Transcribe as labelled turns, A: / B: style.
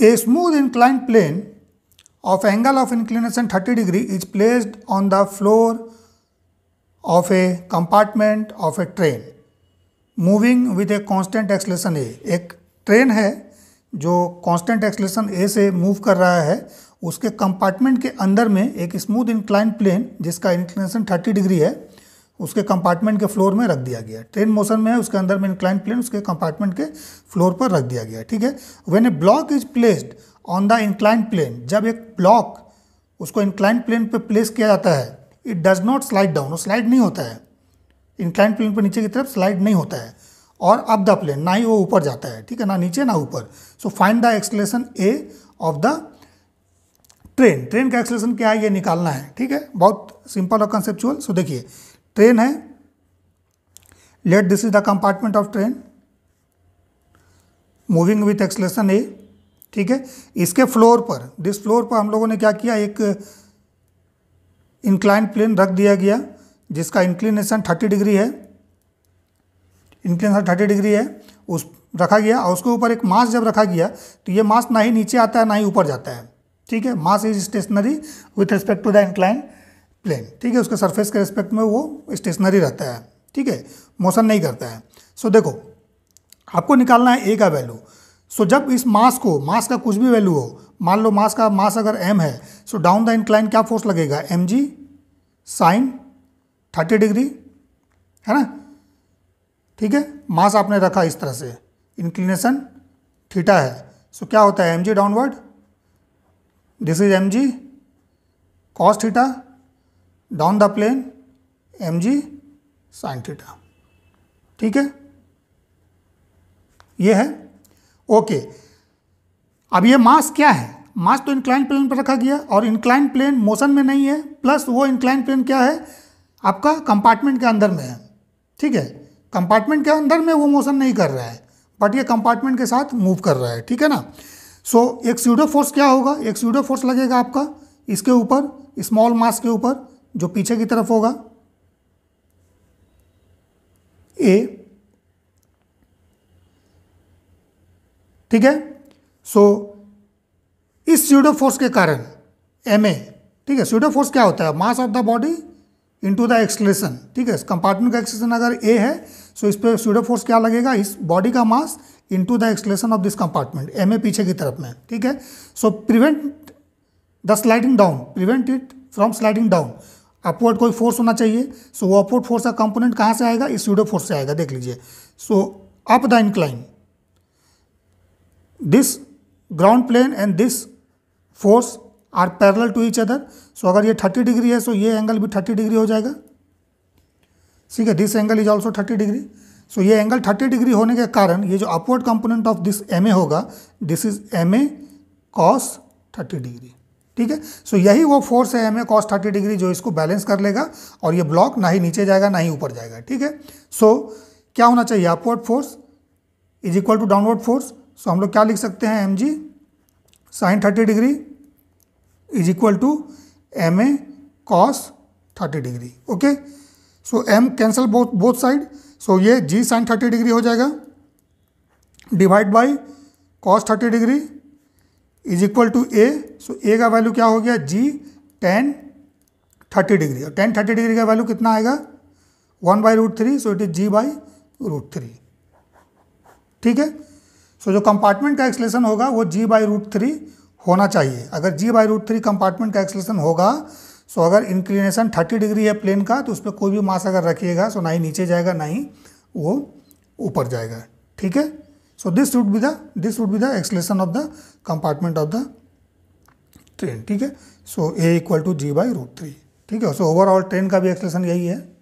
A: A smooth inclined plane of angle of inclination 30 degree is placed on the floor of a compartment of a train moving with a constant acceleration A. एक train है जो constant acceleration ए से move कर रहा है उसके compartment के अंदर में एक स्मूथ इंक्लाइन प्लेन जिसका इंक्लिनेशन 30 डिग्री है उसके कंपार्टमेंट के फ्लोर में रख दिया गया ट्रेन मोशन में है उसके अंदर में इंक्लाइन प्लेन उसके कंपार्टमेंट के फ्लोर पर रख दिया गया ठीक है when a block is placed on the incline plane जब एक ब्लॉक उसको इंक्लाइन प्लेन पर प्लेस किया जाता है it does not slide down slide नहीं होता है इंक्लाइन प्लेन पर नीचे की तरफ स्लाइड नहीं होता है और अप द प्लेन ना ही वो ऊपर जाता है ठीक है ना नीचे ना ऊपर so find the acceleration A of the train train का एक्सलेशन क्या है ये निकालना है ठीक है बहुत सिंपल और कंसेप्चुअल सो देखिए ट्रेन है let this is the compartment of train moving with acceleration A ठीक है इसके फ्लोर पर दिस फ्लोर पर हम लोगों ने क्या किया एक इंक्लाइन प्लेन रख दिया गया जिसका इंक्लिनेशन थर्टी डिग्री है इंक्लिनेशन थर्टी डिग्री है उस रखा गया और उसके ऊपर एक मास जब रखा गया तो ये मास ना ही नीचे आता है ना ही ऊपर जाता है ठीक है mass is stationary with respect to the incline plane ठीक है उसके सरफेस के रिस्पेक्ट में वो स्टेशनरी रहता है ठीक है मोशन नहीं करता है सो देखो आपको निकालना है ए का वैल्यू सो जब इस मास को मास का कुछ भी वैल्यू हो मान लो मास का मास अगर एम है सो डाउन द इंक्लाइन क्या फोर्स लगेगा M G sine thirty degree है ना ठीक है मास आपने रखा इस तरह से इंक्लिनेशन थीटा है सो क्या होता है M G downward this is M G cos theta down the plane M G sine theta ठीक है ये है ओके अब ये मास क्या है मास तो इंक्लाइन प्लेन पर रखा गया और इंक्लाइन प्लेन मोशन में नहीं है प्लस वो इंक्लाइन प्लेन क्या है आपका कंपार्टमेंट के अंदर में है ठीक है कंपार्टमेंट के अंदर में वो मोशन नहीं कर रहा है बट ये कंपार्टमेंट के साथ मूव कर रहा है ठीक है ना सो so, एक सीडो फोर्स क्या होगा एक सीडो फोर्स लगेगा आपका इसके ऊपर स्मॉल मास के ऊपर जो पीछे की तरफ होगा ए ठीक है सो so, इस स्यूडो फोर्स के कारण एम ए ठीक है स्यूडो फोर्स क्या होता है mass of the body into the acceleration ठीक है कंपार्टमेंट का एक्सलेशन अगर ए है सो so इस पर स्यूडो फोर्स क्या लगेगा इस बॉडी का mass into the acceleration of this compartment M A पीछे की तरफ में ठीक है so prevent the sliding down prevent it from sliding down upward कोई फोर्स होना चाहिए सो वो अपवर्ड फोर्स का कंपोनेंट कहाँ से आएगा इस सीडो फोर्स से आएगा देख लीजिए so up the incline this ground plane and this force are parallel to each other so अगर ये थर्टी डिग्री है सो so ये एंगल भी थर्टी डिग्री हो जाएगा ठीक है this angle is also thirty degree so ये एंगल थर्टी डिग्री होने के कारण ये जो upward component of this M A होगा this is M A cos thirty degree ठीक है सो यही वो फोर्स है M A cos thirty degree जो इसको बैलेंस कर लेगा और ये ब्लॉक ना ही नीचे जाएगा ना ही ऊपर जाएगा ठीक है सो क्या होना चाहिए upward force is equal to downward force so हम लोग क्या लिख सकते हैं M G sine thirty degree is equal to M A cos thirty degree okay so M cancel both both side so ये जी साइन थर्टी डिग्री हो जाएगा divide by cos thirty degree is equal to A so A का value क्या हो गया G tan thirty degree और tan thirty degree का value कितना आएगा one by root three so it is G by root three ठीक है सो so, जो कंपार्टमेंट का एक्सलेशन होगा वो जी बाई रूट थ्री होना चाहिए अगर G by root three compartment का एक्सलेशन होगा सो अगर इंक्लिनेशन थर्टी डिग्री है प्लेन का तो उस पर कोई भी मास अगर रखिएगा सो ना ही नीचे जाएगा ना ही वो ऊपर जाएगा ठीक है So this would be the this would be the acceleration of the compartment of the train ठीक है so A equal to G by root three ठीक है सो ओवरऑल ट्रेन का भी एक्सलेशन यही है